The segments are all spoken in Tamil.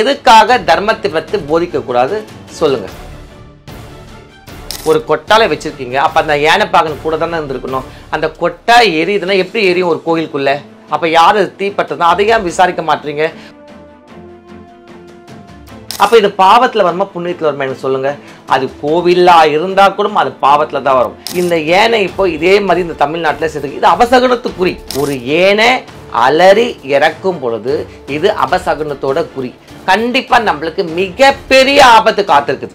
எதுக்காக தர்மத்தை பற்றி போதிக்கக்கூடாது சொல்லுங்கள் ஒரு கொட்டாலை வச்சுருக்கீங்க அப்போ அந்த யானைப்பாகன் கூட தானே இருந்திருக்கணும் அந்த கொட்டா எரியுதுன்னா எப்படி எரியும் ஒரு கோயிலுக்குள்ளே அப்போ யார் தீப்பட்டதுனா அதை விசாரிக்க மாட்டீங்க அப்போ இது பாவத்தில் வருமா புண்ணியத்தில் வருமா எனக்கு சொல்லுங்கள் அது கோவிலாக இருந்தால் கூட அது பாவத்தில் தான் வரும் இந்த ஏனை இப்போ இதே மாதிரி இந்த தமிழ்நாட்டில் சேர்த்து இது அபசகனத்து குறி ஒரு ஏனை அலறி இறக்கும் பொழுது இது அபசகுனத்தோட குறி கண்டிப்பா நம்மளுக்கு மிகப்பெரிய ஆபத்து காத்திருக்குது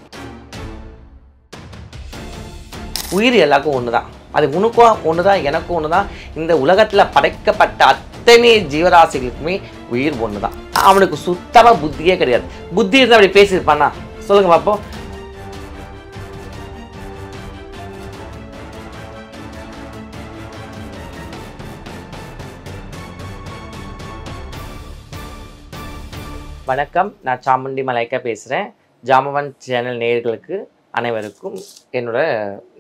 உயிர் எல்லாருக்கும் ஒண்ணுதான் அது உனக்கும் ஒண்ணுதான் எனக்கும் ஒண்ணுதான் இந்த உலகத்துல படைக்கப்பட்ட அத்தனை ஜீவராசிகளுக்குமே உயிர் ஒண்ணுதான் அவனுக்கு சுத்தமா புத்தியே கிடையாது புத்தி இருந்தா அப்படி பேசியிருப்பானா சொல்லுங்க பார்ப்போம் வணக்கம் நான் சாமுண்டி மலைக்கா பேசுகிறேன் ஜாமவன் சேனல் நேர்களுக்கு அனைவருக்கும் என்னோட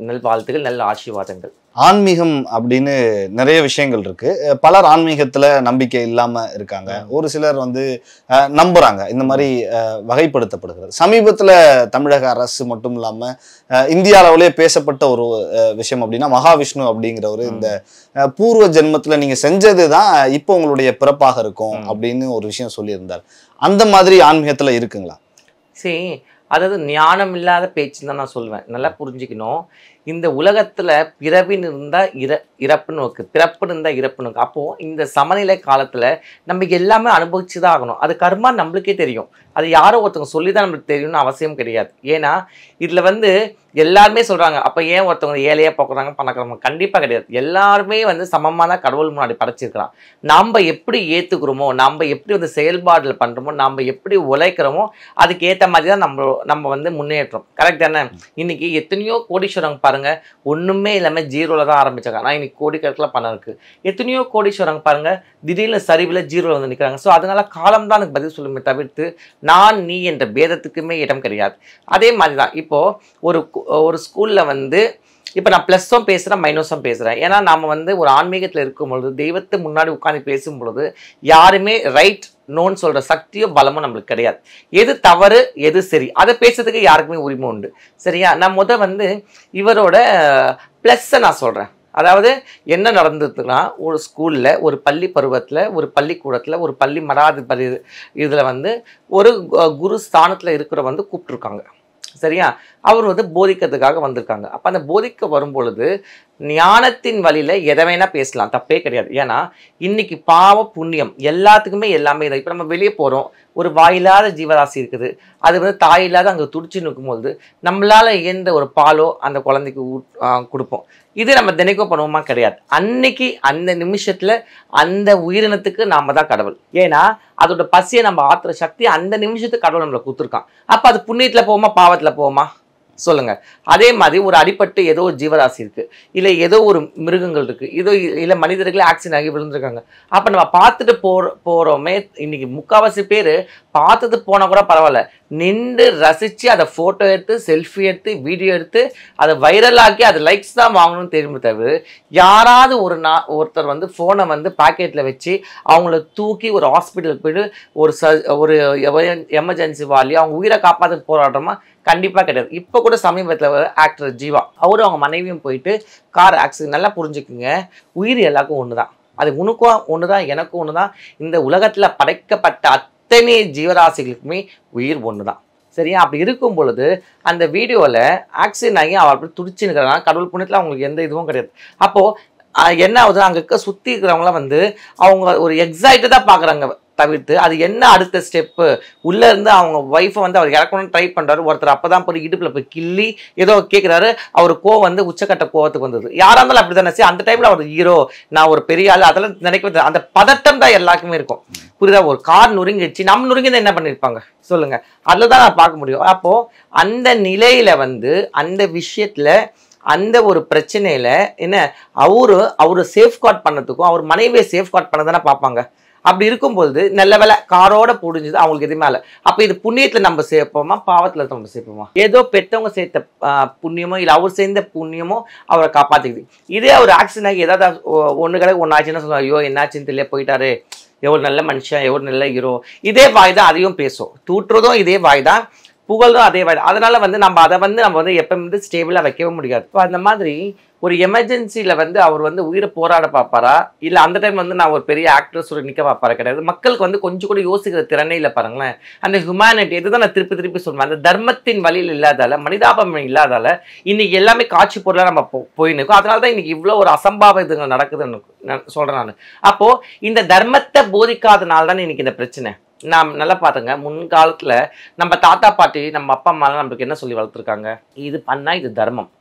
நல் வாழ்த்துகள் நல்ல ஆசீர்வாதங்கள் ஆன்மீகம் அப்படின்னு நிறைய விஷயங்கள் இருக்கு பலர் ஆன்மீகத்துல நம்பிக்கை இல்லாம இருக்காங்க ஒரு சிலர் வந்து நம்புறாங்க இந்த மாதிரி வகைப்படுத்தப்படுகிறது சமீபத்துல தமிழக அரசு மட்டும் இல்லாம இந்திய அளவுலே பேசப்பட்ட ஒரு விஷயம் அப்படின்னா மகாவிஷ்ணு அப்படிங்கிற ஒரு இந்த பூர்வ ஜென்மத்துல நீங்க செஞ்சதுதான் இப்போ உங்களுடைய பிறப்பாக இருக்கும் அப்படின்னு ஒரு விஷயம் சொல்லியிருந்தார் அந்த மாதிரி ஆன்மீகத்துல இருக்குங்களா சரி அதாவது ஞானம் இல்லாத பேச்சுன்னு தான் நான் சொல்வேன் நல்லா புரிஞ்சுக்கணும் இந்த உலகத்தில் பிறவின் இருந்தால் இற இறப்பு நோக்கு பிறப்பு இருந்தால் இறப்பு நோக்கு அப்போது இந்த சமநிலை காலத்தில் நம்ம எல்லாமே அனுபவிச்சு தான் ஆகணும் அது கர்மா நம்மளுக்கே தெரியும் அது யாரோ ஒருத்தவங்க சொல்லி தான் நம்மளுக்கு தெரியும்னு அவசியம் கிடையாது ஏன்னா இதில் வந்து எல்லாருமே சொல்கிறாங்க அப்போ ஏன் ஒருத்தவங்க ஏழையாக பார்க்குறாங்க பணக்கிறவங்க கண்டிப்பாக கிடையாது எல்லாருமே வந்து சமமான கடவுள் முன்னாடி படைச்சிருக்கிறான் நாம் எப்படி ஏற்றுக்கிறோமோ நம்ம எப்படி வந்து செயல்பாடில் பண்ணுறோமோ நம்ம எப்படி உழைக்கிறோமோ அதுக்கு ஏற்ற மாதிரி தான் நம்ம நம்ம வந்து முன்னேற்றோம் கரெக்ட் தானே இன்றைக்கி எத்தனையோ கோடீஸ்வரங்க பாருங்கள் ஒன்றுமே இல்லாமல் ஜீரோவில் தான் ஆரம்பித்தாங்க ஆனால் இன்றைக்கி கோடிக்கணக்கில் பணம் இருக்குது எத்தனையோ கோடீஸ்வரங்க பாருங்கள் திடீர்னு சரிவில் ஜீரோவில் வந்து நிற்கிறாங்க ஸோ அதனால் காலம் தான் எனக்கு பதில் சொல்லுமே தவிர்த்து நான் நீ என்ற பேதத்துக்குமே இடம் கிடையாது அதே மாதிரி தான் இப்போது ஒரு ஒரு ஸ்கூலில் வந்து இப்போ நான் ப்ளஸ்ஸும் பேசுகிறேன் மைனஸும் பேசுகிறேன் ஏன்னா நம்ம வந்து ஒரு ஆன்மீகத்தில் இருக்கும் பொழுது தெய்வத்து முன்னாடி உட்காந்து பேசும் பொழுது யாருமே ரைட் நோன்னு சொல்கிற சக்தியோ பலமோ நம்மளுக்கு கிடையாது எது தவறு எது சரி அதை பேசுறதுக்கு யாருக்குமே உரிமை உண்டு சரியா நான் முத வந்து இவரோட ப்ளஸ்ஸை நான் சொல்கிறேன் அதாவது என்ன நடந்ததுன்னா ஒரு ஸ்கூலில் ஒரு பள்ளி பருவத்தில் ஒரு பள்ளிக்கூடத்தில் ஒரு பள்ளி மடாதிபதி இதில் வந்து ஒரு குரு ஸ்தானத்தில் இருக்கிற வந்து கூப்பிட்ருக்காங்க சரியா அவர் வந்து போதிக்கிறதுக்காக வந்திருக்காங்க அப்போ அந்த போதிக்க வரும் பொழுது ஞானத்தின் வழியில் எதை வேணால் பேசலாம் தப்பே கிடையாது ஏன்னா இன்றைக்கி பாவ புண்ணியம் எல்லாத்துக்குமே எல்லாமே இதை இப்போ நம்ம வெளியே போகிறோம் ஒரு வாயில்லாத ஜீவராசி இருக்குது அது வந்து தாய் இல்லாத அங்கே துடிச்சு நிற்கும்போது நம்மளால் இயந்த ஒரு பாலோ அந்த குழந்தைக்கு கொடுப்போம் இது நம்ம தினைக்கும் பண்ணுவோமா கிடையாது அன்னைக்கு அந்த நிமிஷத்தில் அந்த உயிரினத்துக்கு நாம் தான் கடவுள் ஏன்னா அதோட பசியை நம்ம ஆத்துற சக்தி அந்த நிமிஷத்துக்கு கடவுள் நம்மளை கொடுத்துருக்கான் அப்போ அது புண்ணியத்தில் போவோமா பாவத்தில் போவோமா சொல்லுங்கள் அதே மாதிரி ஒரு அடிப்பட்டு ஏதோ ஒரு ஜீவராசி இருக்குது இல்லை ஏதோ ஒரு மிருகங்கள் இருக்குது இதோ இல்லை மனிதர்களே ஆக்சிடென்ட் ஆகி விழுந்துருக்காங்க அப்போ நம்ம பார்த்துட்டு போகிற போகிறோமே இன்னைக்கு முக்காவாசி பேர் பார்த்துட்டு போனால் கூட பரவாயில்ல நின்று ரசித்து அதை ஃபோட்டோ எடுத்து செல்ஃபி எடுத்து வீடியோ எடுத்து அதை வைரலாக்கி அது லைக்ஸ் தான் வாங்கணும்னு தெரியும் தவிர யாராவது ஒரு நா ஒருத்தர் வந்து ஃபோனை வந்து பாக்கெட்டில் வச்சு அவங்கள தூக்கி ஒரு ஹாஸ்பிட்டலுக்கு போய்ட்டு ஒரு ச ஒரு எமர்ஜென்சி வாலி அவங்க உயிரை காப்பாற்ற போராட்டமாக கண்டிப்பாக கிடையாது இப்போ கூட சமீபத்தில் ஆக்டர் ஜீவா அவரும் அவங்க மனைவியும் போயிட்டு கார் ஆக்சிடென்ட் நல்லா புரிஞ்சுக்குங்க உயிர் எல்லாருக்கும் ஒன்று தான் அது உனக்கும் ஒன்று தான் எனக்கும் ஒன்று தான் இந்த உலகத்தில் படைக்கப்பட்ட அத்தனை ஜீவராசிகளுக்குமே உயிர் ஒன்று தான் சரியா அப்படி இருக்கும் பொழுது அந்த வீடியோவில் ஆக்சிடென்ட் ஆகி அவள் அப்படி துடிச்சு நிற்கிறாங்க கடவுள் புண்ணியத்தில் அவங்களுக்கு எந்த இதுவும் கிடையாது அப்போது என்ன ஆகுது அங்கே இருக்க சுற்றி இருக்கிறவங்களாம் வந்து அவங்க ஒரு எக்ஸைட்டடாக பார்க்குறாங்க தவிர்த்து அது என்ன அடுத்த ஸ்டெப்பு உள்ளே இருந்து அவங்க ஒய்ஃபை வந்து அவர் இறக்கணும்னு ட்ரை பண்ணுறாரு ஒருத்தர் அப்போ தான் போய் இடுப்பில் போய் கிள்ளி ஏதோ கேட்குறாரு அவர் கோவம் வந்து உச்சக்கட்ட கோவத்துக்கு வந்தது யாராக இருந்தாலும் அப்படி தானே அந்த டைமில் அவர் ஹீரோ நான் ஒரு பெரிய ஆள் அதெல்லாம் நினைக்க அந்த பதட்டம் தான் எல்லாருக்குமே இருக்கும் புரியுதா ஒரு கார் நொறுங்கிடுச்சு நம்ம தான் என்ன பண்ணியிருப்பாங்க சொல்லுங்க அதில் தான் நான் பார்க்க முடியும் அப்போது அந்த நிலையில் வந்து அந்த விஷயத்தில் அந்த ஒரு பிரச்சனையில் என்ன அவரு அவரை சேஃப்கார்ட் பண்ணதுக்கும் அவர் மனைவியை சேஃப்கார்ட் பண்ண தானே பார்ப்பாங்க அப்படி இருக்கும்போது நல்ல வேலை காரோட புடிஞ்சது அவங்களுக்கு எதுவுமே இல்லை அப்போ இது புண்ணியத்தில் நம்ம சேர்ப்போமா பாவத்தில் நம்ம சேர்ப்போமா ஏதோ பெற்றவங்க சேர்த்த புண்ணியமோ இல்லை அவர் சேர்ந்த புண்ணியமோ அவரை காப்பாற்றிக்குது இதே அவர் ஆக்சிடென்ட் ஆகி ஏதாவது ஒன்று கிடக்கு ஒன்று ஆச்சுன்னா ஐயோ என்னாச்சுன்னு தெரியல போயிட்டாரு எவ்வளோ நல்ல மனுஷன் எவ்வளோ நல்ல ஹீரோ இதே வாய் தான் அதையும் பேசும் தூற்றுறதும் இதே வாய் தான் புகழ்தும் அதே வாய் தான் அதனால் வந்து நம்ம அதை வந்து நம்ம வந்து எப்பவுமே வந்து ஸ்டேபிளாக வைக்கவே முடியாது இப்போ அந்த மாதிரி ஒரு எமர்ஜென்சியில் வந்து அவர் வந்து உயிரை போராட பார்ப்பாரா இல்லை அந்த டைம் வந்து நான் ஒரு பெரிய ஆக்ட்ரஸ் சொல்லி நிற்க பார்ப்பாரா கிடையாது மக்களுக்கு வந்து கொஞ்சம் கூட யோசிக்கிற திறனே இல்லை பாருங்களேன் அந்த ஹியூமானிட்டி இதுதான் நான் திருப்பி திருப்பி சொல்லுவேன் அந்த தர்மத்தின் வழியில் இல்லாதால மனிதாபம் இல்லாதால இன்னைக்கு எல்லாமே காட்சி பொருளாக நம்ம போயின்னு நிற்கும் அதனால தான் இன்றைக்கி இவ்வளோ ஒரு இதுங்க நடக்குதுன்னு சொல்கிறேன் நான் அப்போது இந்த தர்மத்தை போதிக்காதனால தான் இன்றைக்கி இந்த பிரச்சனை நாம் நல்லா பார்த்துங்க முன்காலத்தில் நம்ம தாத்தா பாட்டி நம்ம அப்பா அம்மாலாம் நம்மளுக்கு என்ன சொல்லி வளர்த்துருக்காங்க இது பண்ணால் இது தர்மம்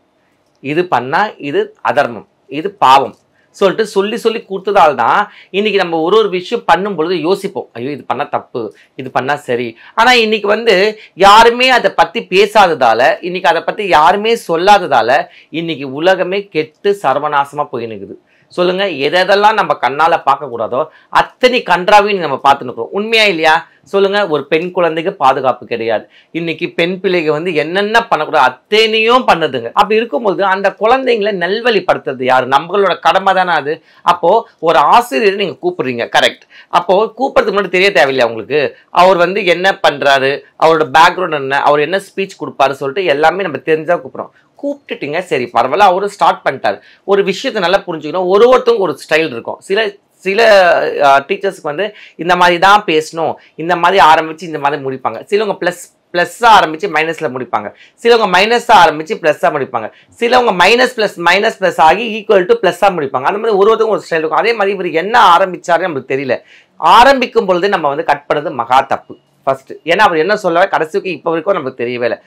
இது பண்ணால் இது அதர்மம் இது பாவம் சொல்லிட்டு சொல்லி சொல்லி கொடுத்ததால் தான் இன்றைக்கி நம்ம ஒரு ஒரு விஷயம் பண்ணும் பொழுது யோசிப்போம் ஐயோ இது பண்ணால் தப்பு இது பண்ணால் சரி ஆனால் இன்றைக்கி வந்து யாருமே அதை பற்றி பேசாததால் இன்றைக்கி அதை பற்றி யாருமே சொல்லாததால் இன்றைக்கி உலகமே கெட்டு சர்வநாசமாக போயினுக்குது சொல்லுங்கள் எதெல்லாம் நம்ம கண்ணால் பார்க்கக்கூடாதோ அத்தனை கன்றாவையும் நம்ம பார்த்துருக்கோம் உண்மையா இல்லையா சொல்லுங்கள் ஒரு பெண் குழந்தைக்கு பாதுகாப்பு கிடையாது இன்னைக்கு பெண் பிள்ளைங்க வந்து என்னென்ன பண்ணக்கூடாது அத்தனையும் பண்ணுதுங்க அப்படி இருக்கும்போது அந்த குழந்தைங்களை நல்வழிப்படுத்துறது யார் நம்மளோட கடமை தானே அது அப்போது ஒரு ஆசிரியரை நீங்கள் கூப்பிடுறீங்க கரெக்ட் அப்போது கூப்பிட்றதுக்கு முன்னாடி தெரிய தேவையில்லை அவங்களுக்கு அவர் வந்து என்ன பண்ணுறாரு அவரோட பேக்ரவுண்ட் என்ன அவர் என்ன ஸ்பீச் கொடுப்பாரு சொல்லிட்டு எல்லாமே நம்ம தெரிஞ்சால் கூப்பிட்றோம் கூப்பிட்டுட்டீங்க சரி பரவாயில்ல அவரும் ஸ்டார்ட் பண்ணிட்டார் ஒரு விஷயத்தை நல்லா புரிஞ்சுக்கணும் ஒரு ஒருத்தவங்க ஒரு ஸ்டைல் இருக்கும் சில சில டீச்சர்ஸ்க்கு வந்து இந்த மாதிரி தான் பேசணும் இந்த மாதிரி ஆரம்பித்து இந்த மாதிரி முடிப்பாங்க சிலவங்க ப்ளஸ் ப்ளஸ்ஸாக ஆரம்பித்து மைனஸில் முடிப்பாங்க சிலவங்க மைனஸாக ஆரம்பித்து ப்ளஸ்ஸாக முடிப்பாங்க சிலவங்க மைனஸ் ப்ளஸ் மைனஸ் ப்ளஸ் ஆகி ஈக்குவல் டு ப்ளஸ்ஸாக முடிப்பாங்க அந்த மாதிரி ஒரு ஒருத்தவங்க ஒரு ஸ்டைல் இருக்கும் அதே மாதிரி இவர் என்ன ஆரம்பித்தாரு நம்மளுக்கு தெரியல ஆரம்பிக்கும் பொழுது நம்ம வந்து கட் பண்ணுறது மகா தப்பு ஃபஸ்ட்டு ஏன்னா அவர் என்ன சொல்லவே கடைசிக்கு இப்போ வரைக்கும் நமக்கு தெரியவே இல்லை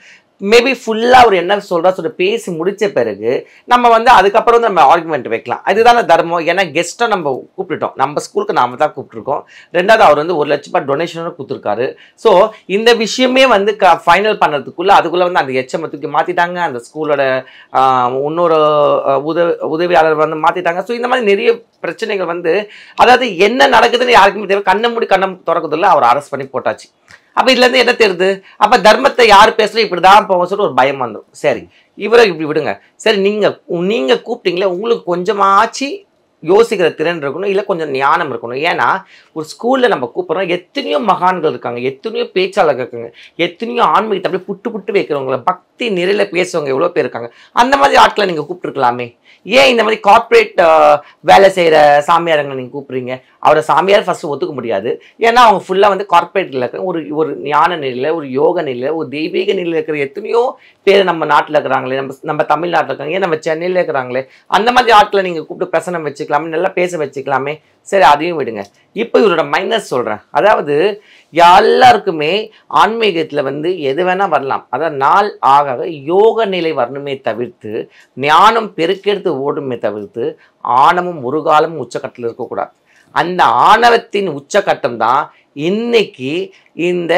மேபி ஃபுல்லாக அவர் என்ன சொல்கிறா சொல்லி பேசி முடித்த பிறகு நம்ம வந்து அதுக்கப்புறம் வந்து நம்ம ஆர்குமெண்ட் வைக்கலாம் அதுதானே தர்மம் ஏன்னா கெஸ்ட்டை நம்ம கூப்பிட்டுட்டோம் நம்ம ஸ்கூலுக்கு நாம் தான் கூப்பிட்ருக்கோம் ரெண்டாவது அவர் வந்து ஒரு லட்ச ரூபாய் டொனேஷனும் கொடுத்துருக்காரு ஸோ இந்த விஷயமே வந்து க ஃபைனல் பண்ணுறதுக்குள்ளே அதுக்குள்ளே வந்து அந்த எச்எம்ஐ தூக்கி மாற்றிட்டாங்க அந்த ஸ்கூலோட இன்னொரு உதவி உதவியாளர் வந்து மாற்றிட்டாங்க ஸோ இந்த மாதிரி நிறைய பிரச்சனைகள் வந்து அதாவது என்ன நடக்குதுன்னு யாருக்குமே தேவை கண்ணை மூடி கண்ணை திறக்கிறதுல அவர் அரெஸ்ட் பண்ணி போட்டாச்சு அப்போ இதுலேருந்து என்ன தெரியுது அப்போ தர்மத்தை யார் பேசுகிறோம் இப்படிதான் போக போவோம் ஒரு பயம் வந்துடும் சரி இவரை இப்படி விடுங்க சரி நீங்கள் நீங்கள் கூப்பிட்டீங்களே உங்களுக்கு கொஞ்சமாச்சு யோசிக்கிற திறன் இருக்கணும் இல்லை கொஞ்சம் ஞானம் இருக்கணும் ஏன்னா ஒரு ஸ்கூலில் நம்ம கூப்பிட்றோம் எத்தனையோ மகான்கள் இருக்காங்க எத்தனையோ பேச்சாளர்கள் இருக்காங்க எத்தனையோ ஆன்மீகத்தை அப்படியே புட்டு புட்டு வைக்கிறவங்களை பக்தி நிறையில் பேசுவவங்க எவ்வளோ பேர் இருக்காங்க அந்த மாதிரி ஆட்களை நீங்கள் கூப்பிட்டுருக்கலாமே ஏன் இந்த மாதிரி கார்ப்பரேட் வேலை செய்கிற சாமியாரங்களை நீங்கள் கூப்பிட்றீங்க அவரை சாமியார் ஃபஸ்ட்டு ஒத்துக்க முடியாது ஏன்னா அவங்க ஃபுல்லாக வந்து கார்ப்பரேட்டில் இருக்கிற ஒரு ஒரு ஞான நிலையில் ஒரு யோக நிலையில் ஒரு தெய்வீக நிலையில் இருக்கிற எத்தனையோ பேர் நம்ம நாட்டில் இருக்கிறாங்களே நம்ம நம்ம தமிழ்நாட்டில் இருக்காங்க ஏன் நம்ம சென்னையில் இருக்கிறாங்களே அந்த மாதிரி ஆட்களை நீங்கள் கூப்பிட்டு பிரசனம் வச்சுக்கலாமே நல்லா பேச வச்சுக்கலாமே சரி அதையும் விடுங்க இப்போ இவரோட மைனஸ் சொல்கிறேன் அதாவது எல்லாருக்குமே ஆன்மீகத்தில் வந்து எது வேணால் வரலாம் அதாவது நாள் ஆக யோக நிலை வரணுமே தவிர்த்து ஞானம் பெருக்கெடுத்து ஓடுமே தவிர்த்து ஆணமும் ஒரு காலமும் உச்சக்கட்டத்தில் இருக்கக்கூடாது அந்த ஆணவத்தின் உச்சக்கட்டம் தான் இன்னைக்கு இந்த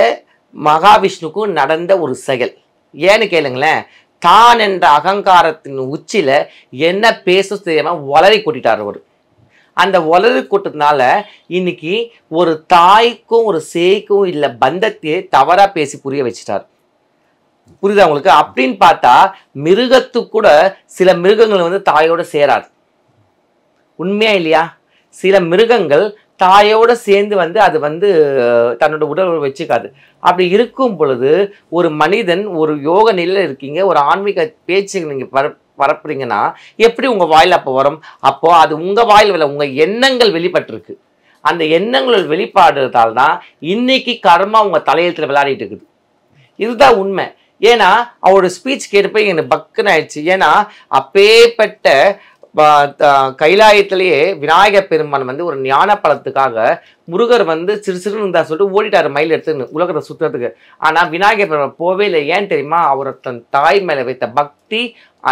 மகாவிஷ்ணுக்கும் நடந்த ஒரு செயல் ஏன்னு கேளுங்களேன் தான் என்ற அகங்காரத்தின் உச்சியில் என்ன பேச தெரியாமல் வளரி கூட்டிட்டார் அவர் அந்த உளறு கூட்டத்தினால இன்னைக்கு ஒரு தாய்க்கும் ஒரு சேய்க்கும் இல்லை பந்தத்தையே தவறாக பேசி புரிய வச்சுட்டார் புரியுதா அவங்களுக்கு அப்படின்னு பார்த்தா மிருகத்து கூட சில மிருகங்கள் வந்து தாயோட சேராது உண்மையா இல்லையா சில மிருகங்கள் தாயோடு சேர்ந்து வந்து அது வந்து தன்னோட உடல் வச்சுக்காது அப்படி இருக்கும் பொழுது ஒரு மனிதன் ஒரு யோக நிலையில் இருக்கீங்க ஒரு ஆன்மீக பேச்சு நீங்கள் பரப்புறீங்கன்னா எப்படி உங்கள் வாயில் அப்போ வரும் அப்போது அது உங்கள் வாயில் வில உங்கள் எண்ணங்கள் வெளிப்பட்டிருக்கு அந்த எண்ணங்களோட வெளிப்பாடுறதால் தான் இன்னைக்கு கர்மா உங்கள் தலையெழுத்தில் விளையாடிட்டு இருக்குது இதுதான் உண்மை ஏன்னா அவரோட ஸ்பீச் கேட்டுப்போய் எனக்கு பக்குன்னு ஆயிடுச்சு ஏன்னா அப்பேற்பட்ட கைலாயத்திலேயே விநாயக பெருமான் வந்து ஒரு ஞான பழத்துக்காக முருகர் வந்து சிறு சிறு இருந்தா சொல்லிட்டு ஓடிட்டார் மயில் எடுத்துன்னு உலகத்தை சுற்றுறதுக்கு ஆனால் விநாயகர் பெருமான் போவே இல்லை ஏன் தெரியுமா அவரை தன் தாய் மேலே வைத்த பக்தி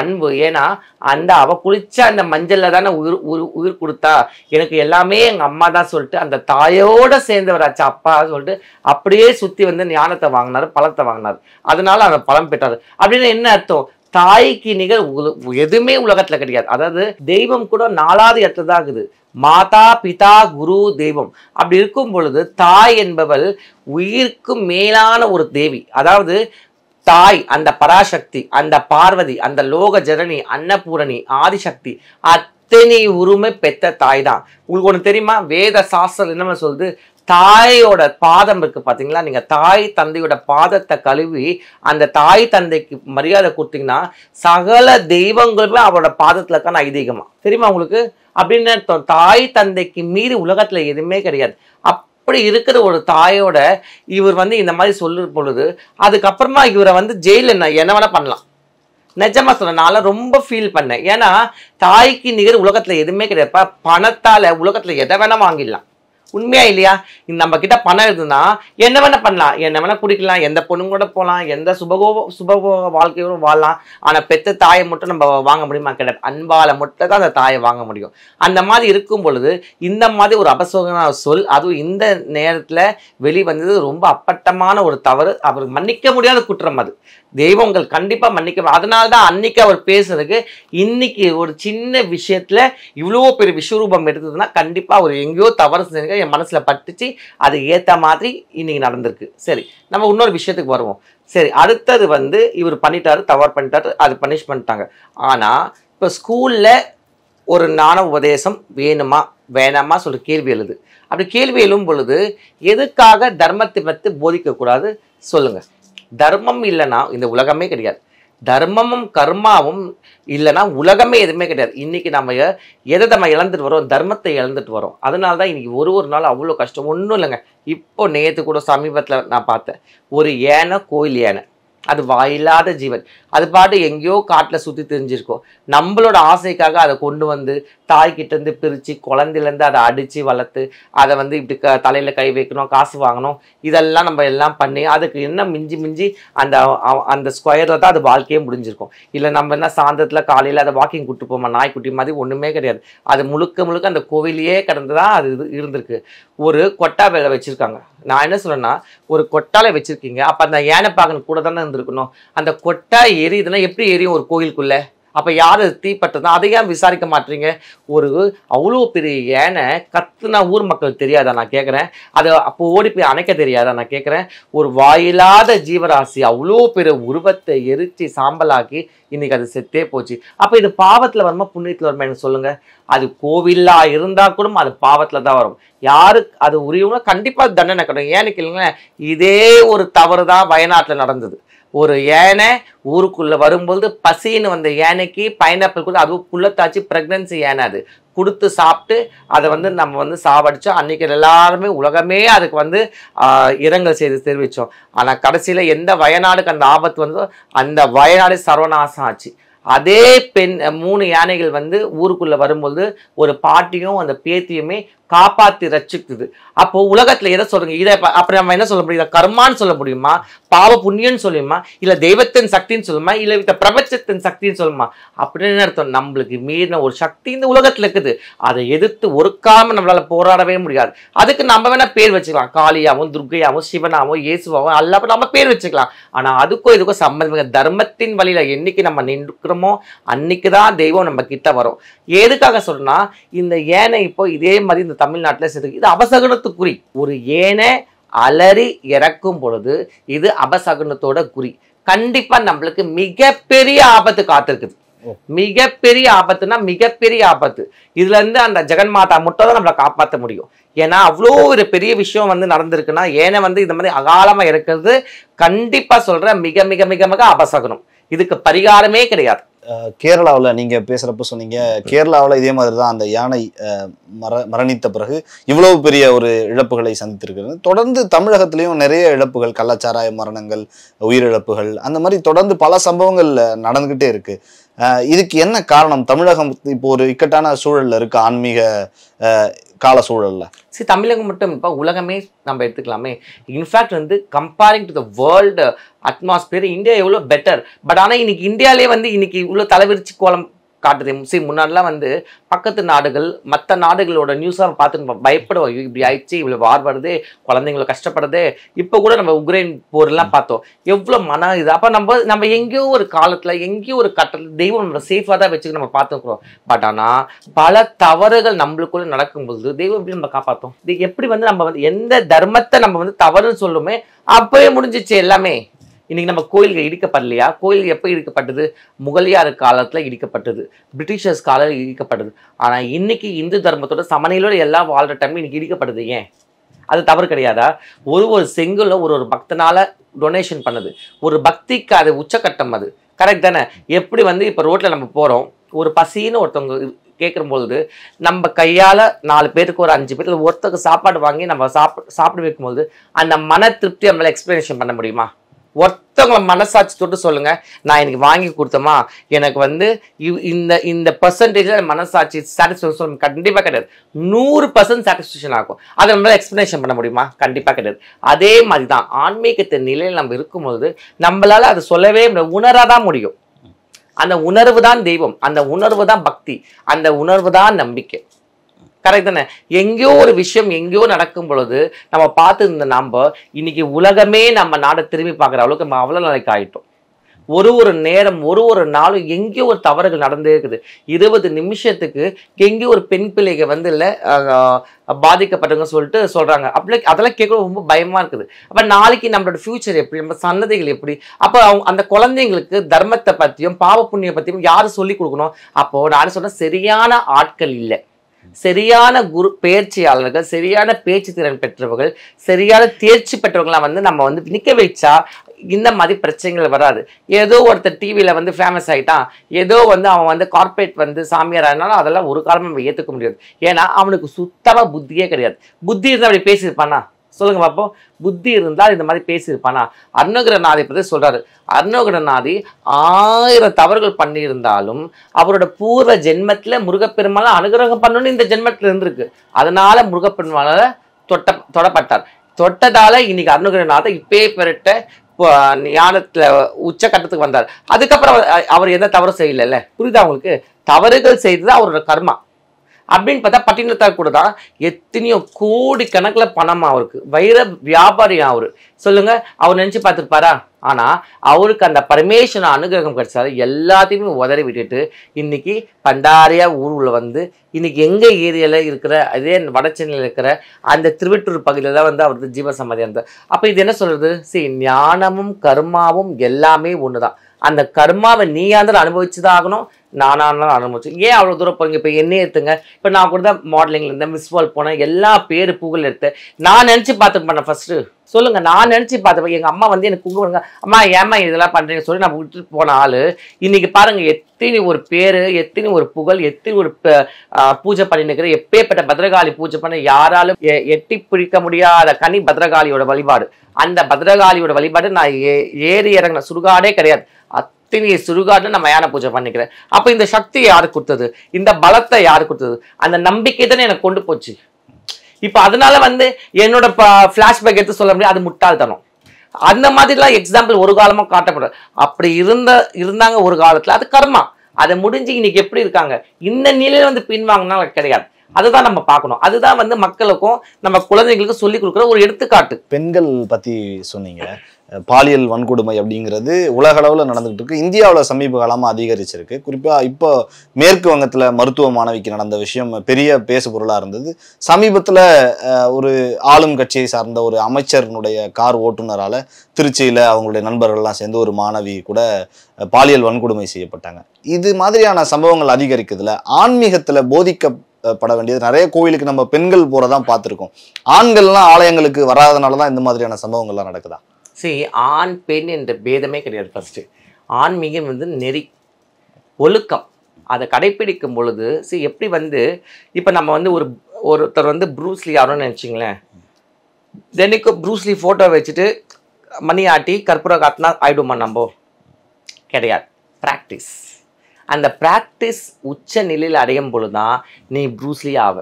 அன்பு ஏன்னா அந்த அவ குளிச்ச அந்த மஞ்சள்ல தானே உயிர் உயிர் உயிர் கொடுத்தா எனக்கு எல்லாமே எங்க அம்மா தான் சொல்லிட்டு அந்த தாயோட சேர்ந்தவராச்சு அப்பா சொல்லிட்டு அப்படியே சுத்தி வந்து ஞானத்தை வாங்கினாரு பழத்தை வாங்கினாரு அதனால அந்த பழம் பெற்றாரு அப்படின்னு என்ன அர்த்தம் தாய்க்கு நிகர் எதுவுமே உலகத்தில் கிடையாது அதாவது தெய்வம் கூட நாலாவது இடத்துல தான் இருக்குது மாதா பிதா குரு தெய்வம் அப்படி இருக்கும் பொழுது தாய் என்பவள் உயிருக்கு மேலான ஒரு தேவி அதாவது தாய் அந்த பராசக்தி அந்த பார்வதி அந்த லோக ஜனனி அன்னபூரணி ஆதிசக்தி அத்தனை உரிமை பெற்ற தாய் தான் உங்களுக்கு ஒன்று தெரியுமா வேத சாஸ்திரம் என்ன சொல்லுது தாயோட பாதம் இருக்கு பார்த்தீங்களா நீங்கள் தாய் தந்தையோட பாதத்தை கழுவி அந்த தாய் தந்தைக்கு மரியாதை கொடுத்தீங்கன்னா சகல தெய்வங்களுமே அவரோட பாதத்தில் இருக்கான ஐதீகமாக தெரியுமா உங்களுக்கு அப்படின்னு தாய் தந்தைக்கு மீறி உலகத்தில் எதுவுமே கிடையாது அப்படி இருக்கிற ஒரு தாயோட இவர் வந்து இந்த மாதிரி சொல்லும் பொழுது அதுக்கப்புறமா இவரை வந்து ஜெயிலில் நான் என்ன வேணால் பண்ணலாம் நிஜமாக சொன்னனால ரொம்ப ஃபீல் பண்ணேன் ஏன்னா தாய்க்கு நிகர் உலகத்தில் எதுவுமே கிடையாது பணத்தால் உலகத்தில் எதை வேணால் வாங்கிடலாம் உண்மையா இல்லையா நம்ம கிட்ட பணம் இருந்ததுன்னா என்ன வேணா பண்ணலாம் என்ன வேணா குடிக்கலாம் எந்த பொண்ணு கூட போகலாம் எந்த சுபகோ சுபகோப வாழ்க்கையோட வாழலாம் ஆனால் பெத்த தாயை மட்டும் நம்ம வாங்க முடியுமா கிடையாது அன்பால் மட்டும் தான் அந்த தாயை வாங்க முடியும் அந்த மாதிரி இருக்கும் பொழுது இந்த மாதிரி ஒரு அபசோகமான சொல் அதுவும் இந்த நேரத்தில் வெளிவந்தது ரொம்ப அப்பட்டமான ஒரு தவறு அவர் மன்னிக்க முடியாத குற்றம் அது தெய்வம் உங்கள் கண்டிப்பாக மன்னிக்க அதனால தான் அன்னைக்கு அவர் பேசுறதுக்கு இன்னைக்கு ஒரு சின்ன விஷயத்தில் இவ்வளோ பெரிய விஸ்வரூபம் எடுத்ததுன்னா கண்டிப்பாக அவர் எங்கேயோ தவறு செஞ்சு என் மனசில் பட்டுச்சு அதுக்கு ஏற்ற மாதிரி இன்னைக்கு நடந்திருக்கு சரி நம்ம இன்னொரு விஷயத்துக்கு வருவோம் சரி அடுத்தது வந்து இவர் பண்ணிட்டாரு தவறு பண்ணிட்டாரு அது பனிஷ் பண்ணிட்டாங்க ஆனால் இப்போ ஸ்கூலில் ஒரு நாண உபதேசம் வேணுமா வேணாமா சொல்கிற கேள்வி எழுது அப்படி கேள்வி எழும் பொழுது எதுக்காக தர்மத்தை பற்றி போதிக்கக்கூடாது சொல்லுங்கள் தர்மம் இல்லைன்னா இந்த உலகமே கிடையாது தர்மமும் கர்மாவும் இல்லைன்னா உலகமே எதுவுமே கிடையாது இன்றைக்கி நம்ம எதை நம்ம இழந்துட்டு வரோம் தர்மத்தை இழந்துட்டு வரோம் அதனால தான் இன்றைக்கி ஒரு ஒரு நாள் அவ்வளோ கஷ்டம் ஒன்றும் இல்லைங்க இப்போ நேற்று கூட சமீபத்தில் நான் பார்த்தேன் ஒரு ஏனை கோயில் ஏனை அது வாயில்லாத ஜீவன் அது பாட்டு எங்கேயோ காட்டில் சுற்றி தெரிஞ்சிருக்கோம் நம்மளோட ஆசைக்காக அதை கொண்டு வந்து தாய்கிட்டேருந்து பிரித்து குழந்தையிலேருந்து அதை அடித்து வளர்த்து அதை வந்து இப்படி க தலையில் கை வைக்கணும் காசு வாங்கணும் இதெல்லாம் நம்ம எல்லாம் பண்ணி அதுக்கு என்ன மிஞ்சி மிஞ்சி அந்த அந்த ஸ்கொயரில் தான் அது வாழ்க்கையே முடிஞ்சிருக்கும் இல்லை நம்ம என்ன சாயந்தரத்தில் காலையில் அதை வாக்கிங் கூட்டு போமா நாய்க்குட்டி மாதிரி ஒன்றுமே கிடையாது அது முழுக்க முழுக்க அந்த கோவிலையே கடந்து தான் அது இருந்திருக்கு ஒரு கொட்டா வேலை வச்சுருக்காங்க நான் என்ன சொல்கிறேன்னா ஒரு கொட்டாலை வச்சுருக்கீங்க அப்போ அந்த யானைப்பாகன் கூட தானே இருந்திருக்கணும் அந்த கொட்டாய் எரியுதுன்னா எப்படி எரியும் ஒரு கோயிலுக்குள்ளே அப்போ யார் தீப்பட்டதுனா அதை ஏன் விசாரிக்க மாட்டீங்க ஒரு அவ்வளோ பெரிய ஏனை கத்துனா ஊர் மக்கள் தெரியாதா நான் கேட்குறேன் அதை அப்போ ஓடி போய் அணைக்க தெரியாதா நான் கேட்குறேன் ஒரு வாயில்லாத ஜீவராசி அவ்வளோ பெரிய உருவத்தை எரித்து சாம்பலாக்கி இன்றைக்கி அது செத்தே போச்சு அப்போ இது பாவத்தில் வருமா புண்ணியத்தில் வருமா எனக்கு சொல்லுங்கள் அது கோவிலாக இருந்தால் கூட அது பாவத்தில் தான் வரும் யாருக்கு அது உரியவங்க கண்டிப்பாக தண்டனை கிடைக்கும் ஏன்னு கேளுங்களேன் இதே ஒரு தவறு தான் வயநாட்டில் நடந்தது ஒரு ஏனை ஊருக்குள்ளே வரும்பொழுது பசின்னு வந்த ஏனைக்கு பைனாப்பிள் கொடுத்து அதுவும் குள்ளத்தாச்சு ப்ரெக்னன்சி ஏனை அது கொடுத்து சாப்பிட்டு அதை வந்து நம்ம வந்து சாப்பிடிச்சோம் அன்றைக்கி எல்லாருமே உலகமே அதுக்கு வந்து இரங்கல் செய்து தெரிவித்தோம் ஆனால் கடைசியில் எந்த வயநாடுக்கு அந்த ஆபத்து வந்ததோ அந்த வயநாடு சர்வநாசம் ஆச்சு அதே பெண் மூணு யானைகள் வந்து ஊருக்குள்ளே வரும்போது ஒரு பாட்டியும் அந்த பேத்தியுமே காப்பாற்றி ரச்சிக்குது அப்போ உலகத்தில் எதை சொல்றீங்க இதை அப்புறம் நம்ம என்ன சொல்ல முடியும் கர்மான்னு சொல்ல முடியுமா பாவ புண்ணியம்னு சொல்லியுமா இல்லை தெய்வத்தின் சக்தின்னு சொல்லுமா இல்லை இந்த பிரபஞ்சத்தின் சக்தின்னு சொல்லுமா அப்படின்னு அர்த்தம் நம்மளுக்கு மீறின ஒரு சக்தி இந்த உலகத்தில் இருக்குது அதை எதிர்த்து ஒருக்காம நம்மளால் போராடவே முடியாது அதுக்கு நம்ம வேணால் பேர் வச்சுக்கலாம் காளியாவும் துர்கையாவும் சிவனாகவும் இயேசுவாகவும் எல்லாமே நம்ம பேர் வச்சுக்கலாம் ஆனால் அதுக்கும் இதுக்கும் சம்பந்தம் தர்மத்தின் வழியில் என்னைக்கு நம்ம நின்றுக்கிறோமோ அன்னைக்குதான் தான் தெய்வம் நம்ம கிட்ட வரும் எதுக்காக சொன்னால் இந்த ஏனை இப்போ இதே மாதிரி இந்த தமிழ்நாட்டில் செதுக்கு இது அபசகுனத்துக்குறி ஒரு ஏனை அலறி இறக்கும் பொழுது இது அபசகுனத்தோட குறி கண்டிப்பாக நம்மளுக்கு மிகப்பெரிய ஆபத்து காத்திருக்குது மிகப்பெரிய ஆபத்துனா மிகப்பெரிய ஆபத்து இதுல இருந்து அந்த ஜெகன் மாதா மட்டும் தான் நம்மளை காப்பாற்ற முடியும் ஏன்னா அவ்வளோ ஒரு பெரிய விஷயம் வந்து நடந்திருக்குன்னா ஏனை வந்து இந்த மாதிரி அகாலமா இருக்கிறது கண்டிப்பா சொல்ற மிக மிக மிக மிக அபசகனம் இதுக்கு பரிகாரமே கிடையாது கேரளாவில் நீங்கள் பேசுகிறப்ப சொன்னீங்க கேரளாவில் இதே மாதிரி தான் அந்த யானை மர மரணித்த பிறகு இவ்வளவு பெரிய ஒரு இழப்புகளை சந்தித்திருக்கிறது தொடர்ந்து தமிழகத்திலையும் நிறைய இழப்புகள் கள்ளச்சாராய மரணங்கள் உயிரிழப்புகள் அந்த மாதிரி தொடர்ந்து பல சம்பவங்கள் நடந்துக்கிட்டே இருக்குது இதுக்கு என்ன காரணம் தமிழகம் இப்போ ஒரு இக்கட்டான சூழலில் இருக்குது ஆன்மீக கால சூழலில் சரி தமிழகம் மட்டும் இப்போ உலகமே நம்ம எடுத்துக்கலாமே இன்ஃபேக்ட் வந்து comparing to the world atmosphere India எவ்வளோ பெட்டர் பட் ஆனால் இன்னைக்கு இந்தியாவிலே வந்து இன்னைக்கு இவ்வளோ தலைவிரிச்சு கோலம் காட்டுது சி முன்னாடிலாம் வந்து பக்கத்து நாடுகள் மற்ற நாடுகளோட நியூஸாக பார்த்து பயப்படுவோம் இப்படி ஆயிடுச்சு இவ்வளோ வார் வருது குழந்தைங்களை கஷ்டப்படுறது இப்போ கூட நம்ம உக்ரைன் போர்லாம் பார்த்தோம் எவ்வளோ மன இது அப்போ நம்ம நம்ம எங்கேயோ ஒரு காலத்தில் எங்கேயோ ஒரு கட்டத்தில் தெய்வம் நம்ம சேஃபாக தான் வச்சுக்க நம்ம பார்த்துக்கிறோம் பட் ஆனால் பல தவறுகள் நம்மளுக்குள்ளே நடக்கும்போது தெய்வம் எப்படி நம்ம காப்பாற்றோம் இது எப்படி வந்து நம்ம வந்து எந்த தர்மத்தை நம்ம வந்து தவறுன்னு சொல்லுமே அப்போயே முடிஞ்சிச்சு எல்லாமே இன்றைக்கி நம்ம கோயில்கள் இடிக்கப்படலையா கோயில் எப்போ இடிக்கப்பட்டது முகலியார் காலத்தில் இடிக்கப்பட்டது பிரிட்டிஷர்ஸ் காலத்தில் இடிக்கப்பட்டது ஆனால் இன்றைக்கி இந்து தர்மத்தோட சமநிலையோடு எல்லாம் வாழ்கிற டைம் இன்றைக்கி இடிக்கப்படுது ஏன் அது தவறு கிடையாதா ஒரு ஒரு செங்குல ஒரு ஒரு பக்தனால் டொனேஷன் பண்ணுது ஒரு பக்திக்கு அது உச்சக்கட்டம் அது கரெக்ட் தானே எப்படி வந்து இப்போ ரோட்டில் நம்ம போகிறோம் ஒரு பசின்னு ஒருத்தவங்க கேட்கும் பொழுது நம்ம கையால் நாலு பேருக்கு ஒரு அஞ்சு பேருக்கு ஒருத்தருக்கு சாப்பாடு வாங்கி நம்ம சாப்பிட சாப்பிட வைக்கும்போது அந்த மன திருப்தி நம்மளால் எக்ஸ்பிளனேஷன் பண்ண முடியுமா ஒருத்தவங்களை மனசாட்சி தொட்டு சொல்லுங்க நான் எனக்கு வாங்கி கொடுத்தோமா எனக்கு வந்து இந்த இந்த பர்சன்டேஜில் மனசாட்சி சாட்டிஸ்ஃபேக்ஷன் கண்டிப்பாக கிடையாது நூறு பர்சன்ட் சாட்டிஸ்ஃபேக்ஷன் ஆகும் அதை நம்மளால் எக்ஸ்பிளேஷன் பண்ண முடியுமா கண்டிப்பாக கிடையாது அதே மாதிரி தான் ஆன்மீகத்தை நிலையில் நம்ம இருக்கும்போது நம்மளால் அதை சொல்லவே உணராக தான் முடியும் அந்த உணர்வு தான் தெய்வம் அந்த உணர்வு தான் பக்தி அந்த உணர்வு தான் நம்பிக்கை கரெக்ட் தானே எங்கேயோ ஒரு விஷயம் எங்கேயோ நடக்கும் பொழுது நம்ம பார்த்து இருந்த நம்ம இன்னைக்கு உலகமே நம்ம நாடை திரும்பி பார்க்குற அளவுக்கு நம்ம அவ்வளோ நாளைக்கு ஆகிட்டோம் ஒரு ஒரு நேரம் ஒரு ஒரு நாளும் எங்கேயோ ஒரு தவறுகள் நடந்தே இருக்குது இருபது நிமிஷத்துக்கு எங்கேயோ ஒரு பெண் பிள்ளைகள் வந்து இல்லை பாதிக்கப்பட்டவங்க சொல்லிட்டு சொல்கிறாங்க அப்படி அதெல்லாம் கேட்க ரொம்ப பயமாக இருக்குது அப்போ நாளைக்கு நம்மளோட ஃப்யூச்சர் எப்படி நம்ம சன்னதிகள் எப்படி அப்போ அவங்க அந்த குழந்தைங்களுக்கு தர்மத்தை பற்றியும் பாவ புண்ணிய பற்றியும் யார் சொல்லி கொடுக்கணும் அப்போது நான் சொன்ன சரியான ஆட்கள் இல்லை சரியான குரு பயிற்சியாளர்கள் சரியான பேச்சு திறன் பெற்றவர்கள் சரியான தேர்ச்சி பெற்றவங்களாம் வந்து நம்ம வந்து நிற்க வச்சா இந்த மாதிரி பிரச்சனைகள் வராது ஏதோ ஒருத்தர் டிவியில் வந்து ஃபேமஸ் ஆகிட்டான் ஏதோ வந்து அவன் வந்து கார்பரேட் வந்து சாமியார் ஆனாலும் அதெல்லாம் ஒரு காலமும் நம்ம ஏற்றுக்க முடியாது ஏன்னா அவனுக்கு சுத்தமாக புத்தியே கிடையாது புத்தி இருந்தால் அப்படி பேசியிருப்பானா சொல்லுங்க பார்ப்போம் புத்தி இருந்தால் இந்த மாதிரி பேசியிருப்பானா அருணகிரநாதை பற்றி சொல்கிறாரு அருணகிரநாதி ஆயிரம் தவறுகள் பண்ணியிருந்தாலும் அவரோட பூர்வ ஜென்மத்தில் முருகப்பெருமாளை அனுகிரகம் பண்ணணும்னு இந்த ஜென்மத்தில் இருந்திருக்கு அதனால முருகப்பெருமாளால் தொட்ட தொடப்பட்டார் தொட்டதால் இன்னைக்கு அருணகிரநாதை இப்பே பெருட்ட ஞானத்தில் உச்ச கட்டத்துக்கு வந்தார் அதுக்கப்புறம் அவர் எந்த தவறும் செய்யலைல்ல புரியுதா அவங்களுக்கு தவறுகள் செய்தது அவரோட கர்மா அப்படின்னு பார்த்தா பட்டினத்தார் கூட தான் எத்தனையோ கோடி கணக்கில் பணமாக அவருக்கு வைர வியாபாரி அவரு சொல்லுங்கள் அவர் நினச்சி பார்த்துருப்பாரா ஆனால் அவருக்கு அந்த பரமேஸ்வரன் அனுகிரகம் கிடைச்சாரு எல்லாத்தையுமே உதறி விட்டுட்டு இன்னைக்கு பண்டாரியா ஊரில் வந்து இன்னைக்கு எங்கள் ஏரியாவில் இருக்கிற அதே வடச்சென்னையில் இருக்கிற அந்த திருவெட்டூர் பகுதியில் தான் வந்து அவருக்கு ஜீவசமாதி அந்த அப்போ இது என்ன சொல்கிறது சரி ஞானமும் கர்மாவும் எல்லாமே ஒன்று தான் அந்த கர்மாவை நீயாந்திர அனுபவிச்சு தான் ஆகணும் நானான ஆரம்பிச்சு ஏன் அவ்வளோ தூரம் போகிறீங்க இப்போ என்ன எடுத்துங்க இப்போ நான் கூட தான் மாடலிங்கில் மிஸ் வேர்ல்ட் போனேன் எல்லா பேர் புகழ் எடுத்து நான் நினச்சி பார்த்துருப்பேன் ஃபஸ்ட்டு சொல்லுங்கள் நான் நினச்சி பார்த்துப்பேன் எங்கள் அம்மா வந்து எனக்கு கூப்பிடுங்க அம்மா ஏமா இதெல்லாம் பண்ணுறீங்க சொல்லி நான் விட்டுட்டு போன ஆள் இன்றைக்கி பாருங்கள் எத்தனை ஒரு பேர் எத்தனை ஒரு புகழ் எத்தனை ஒரு பூஜை பண்ணிருக்கிற எப்பேற்பட்ட பத்ரகாளி பூஜை பண்ண யாராலும் எட்டி பிடிக்க முடியாத கனி பத்ரகாளியோட வழிபாடு அந்த பத்ரகாளியோட வழிபாடு நான் ஏறி இறங்கின சுடுகாடே கிடையாது திணியை சுருகாட்டில் நம்ம யானை பூஜை பண்ணிக்கிறேன் அப்போ இந்த சக்தி யார் கொடுத்தது இந்த பலத்தை யார் கொடுத்தது அந்த நம்பிக்கை தானே எனக்கு கொண்டு போச்சு இப்போ அதனால வந்து என்னோட ஃப்ளாஷ்பேக் எடுத்து சொல்ல முடியாது அது முட்டாள்தனம் அந்த மாதிரிலாம் எக்ஸாம்பிள் ஒரு காலமாக காட்டப்படாது அப்படி இருந்த இருந்தாங்க ஒரு காலத்தில் அது கர்மா அதை முடிஞ்சு இன்னைக்கு எப்படி இருக்காங்க இந்த நிலையில் வந்து பின்வாங்கினா கிடையாது அதுதான் நம்ம பார்க்கணும் அதுதான் வந்து மக்களுக்கும் நம்ம குழந்தைங்களுக்கு சொல்லி கொடுக்குற ஒரு எடுத்துக்காட்டு பெண்கள் பத்தி சொன்னீங்க பாலியல் வன்கொடுமை அப்படிங்கிறது உலகளவில் நடந்துகிட்டு இருக்கு இந்தியாவில் சமீப காலமாக அதிகரிச்சிருக்கு குறிப்பாக இப்போ மேற்கு வங்கத்தில் மருத்துவ மாணவிக்கு நடந்த விஷயம் பெரிய பேசு பொருளாக இருந்தது சமீபத்தில் ஒரு ஆளும் கட்சியை சார்ந்த ஒரு அமைச்சருடைய கார் ஓட்டுநரால் திருச்சியில் அவங்களுடைய நண்பர்கள்லாம் சேர்ந்து ஒரு மாணவி கூட பாலியல் வன்கொடுமை செய்யப்பட்டாங்க இது மாதிரியான சம்பவங்கள் அதிகரிக்குதுல ஆன்மீகத்தில் போதிக்க பட வேண்டியது நிறைய கோவிலுக்கு நம்ம பெண்கள் போகிறதான் பார்த்துருக்கோம் ஆண்கள்லாம் ஆலயங்களுக்கு வராதனால தான் இந்த மாதிரியான சம்பவங்கள்லாம் நடக்குதா சரி ஆண் பெண் என்ற பேதமே கிடையாது ஃபஸ்ட்டு ஆன்மீகம் வந்து நெறி ஒழுக்கம் அதை கடைப்பிடிக்கும் பொழுது சரி எப்படி வந்து இப்போ நம்ம வந்து ஒரு ஒருத்தர் வந்து ப்ரூஸ்லி ஆகணும்னு நினச்சிங்களேன் தினைக்கும் ப்ரூஸ்லி ஃபோட்டோ வச்சுட்டு மணி ஆட்டி கற்பூரம் காட்டினா ஆயிடுமா நம்ம கிடையாது ப்ராக்டிஸ் அந்த ப்ராக்டிஸ் உச்ச நிலையில் அடையும் பொழுது தான் நீ ப்ரூஸ்லி ஆவ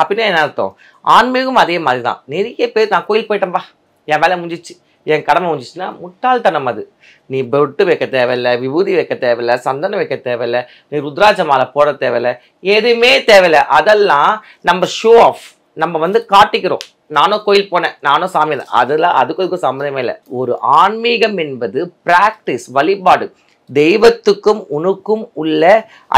அப்படின்னா என்ன அர்த்தம் ஆன்மீகம் அதே மாதிரி தான் நிறைய பேர் நான் கோயில் போயிட்டேன்பா என் வேலை முடிஞ்சிச்சு என் கடமை வந்துச்சுன்னா முட்டாள்தனம் அது நீ பொட்டு வைக்க தேவையில்ல விபூதி வைக்க தேவையில்ல சந்தனம் வைக்க தேவையில்ல நீ ருத்ராஜ மாலை போட தேவையில்ல எதுவுமே தேவையில்ல அதெல்லாம் நம்ம ஷோ ஆஃப் நம்ம வந்து காட்டிக்கிறோம் நானும் கோயில் போனேன் நானும் சாமி தான் அதில் அதுக்கும் இதுக்கும் சம்மந்தமே இல்லை ஒரு ஆன்மீகம் என்பது ப்ராக்டிஸ் வழிபாடு தெய்வத்துக்கும் உனக்கும் உள்ள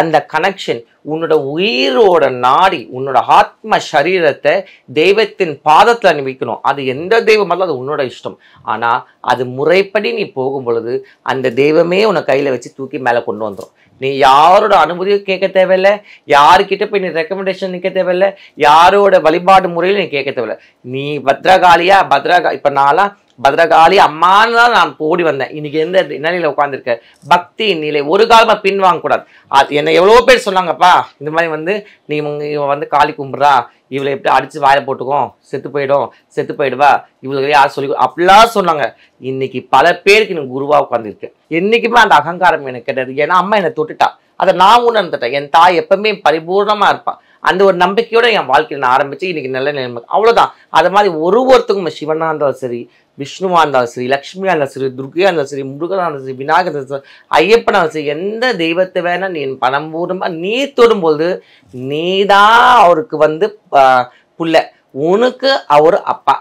அந்த கனெக்ஷன் உன்னோட உயிரோட நாடி உன்னோட ஆத்ம சரீரத்தை தெய்வத்தின் பாதத்தில் அனுபவிக்கணும் அது எந்த தெய்வம் அது உன்னோட இஷ்டம் ஆனால் அது முறைப்படி நீ போகும் பொழுது அந்த தெய்வமே உன்னை கையில் வச்சு தூக்கி மேலே கொண்டு வந்துடும் நீ யாரோட அனுமதியும் கேட்க தேவையில்லை யாருக்கிட்ட போய் நீ ரெக்கமெண்டேஷன் நிற்க தேவையில்லை யாரோட வழிபாடு முறையில் நீ கேட்க தேவையில்லை நீ பத்ரகாளியா பத்ரகா இப்போ நான்லாம் பத்ரகாளி அம்மான்னு தான் நான் ஓடி வந்தேன் இன்னைக்கு எந்த நிலையில உட்காந்துருக்க பக்தி நிலை ஒரு காலமாக பின்வாங்க கூடாது அது என்னை எவ்வளோ பேர் சொன்னாங்கப்பா இந்த மாதிரி வந்து நீ இவன் வந்து காளி கும்பிட்றா இவளை எப்படி அடித்து வாயில் போட்டுக்கும் செத்து போயிடும் செத்து போயிடுவா இவளுக்கு யார் சொல்லி அப்படிலாம் சொன்னாங்க இன்னைக்கு பல பேருக்கு எனக்கு குருவாக உட்காந்துருக்கு என்றைக்குமே அந்த அகங்காரம் எனக்கு கிடையாது ஏன்னா அம்மா என்னை தொட்டுட்டா அதை நான் உணர்ந்துட்டேன் என் தாய் எப்பவுமே பரிபூர்ணமாக இருப்பான் அந்த ஒரு நம்பிக்கையோடு என் வாழ்க்கையில் நான் ஆரம்பித்து இன்றைக்கி நல்ல நிலைமை அவ்வளோதான் அது மாதிரி ஒரு ஒருத்தருக்கும் சிவனாக இருந்தாலும் சரி விஷ்ணுவாக இருந்தாலும் சரி லக்ஷ்மியாக இருந்தாலும் சரி துர்கையாக இருந்தாலும் சரி முருகனாக இருந்தாலும் சரி விநாயகர் இருந்தாலும் சரி ஐயப்பனாக இருந்தாலும் சரி எந்த தெய்வத்தை வேணால் நீ பணம் பூர்வமாக நீ தொடும்போது நீ தான் அவருக்கு வந்து புள்ள உனக்கு அவர் அப்பா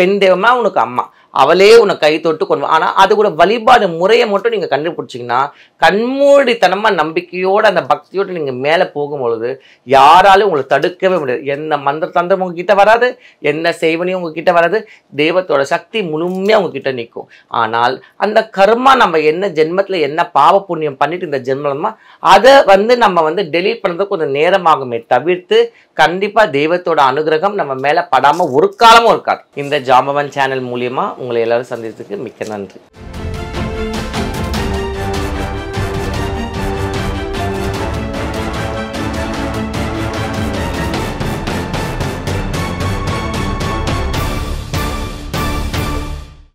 பெண் தெய்வமாக உனக்கு அம்மா அவளே உன்னை கை தொட்டு கொண்டு ஆனால் அது கூட வழிபாடு முறையை மட்டும் நீங்கள் கண்டுபிடிச்சிங்கன்னா கண்மூடித்தனமாக நம்பிக்கையோடு அந்த பக்தியோடு நீங்கள் மேலே போகும்பொழுது யாராலும் உங்களை தடுக்கவே முடியாது எந்த மந்திர தந்திரம் உங்ககிட்ட வராது என்ன செய்வனையும் உங்ககிட்ட வராது தெய்வத்தோட சக்தி முழுமையாக உங்ககிட்ட நிற்கும் ஆனால் அந்த கர்மா நம்ம என்ன ஜென்மத்தில் என்ன பாவ புண்ணியம் பண்ணிட்டு இந்த ஜென்மலமா அதை வந்து நம்ம வந்து டெலீட் பண்ணுறதுக்கு கொஞ்சம் நேரமாகுமே தவிர்த்து கண்டிப்பாக தெய்வத்தோட அனுகிரகம் நம்ம மேலே படாமல் ஒரு காலமும் இருக்காது இந்த ஜாமவன் சேனல் மூலியமாக உங்களை எல்லாரும் சந்தித்ததுக்கு மிக்க நன்றி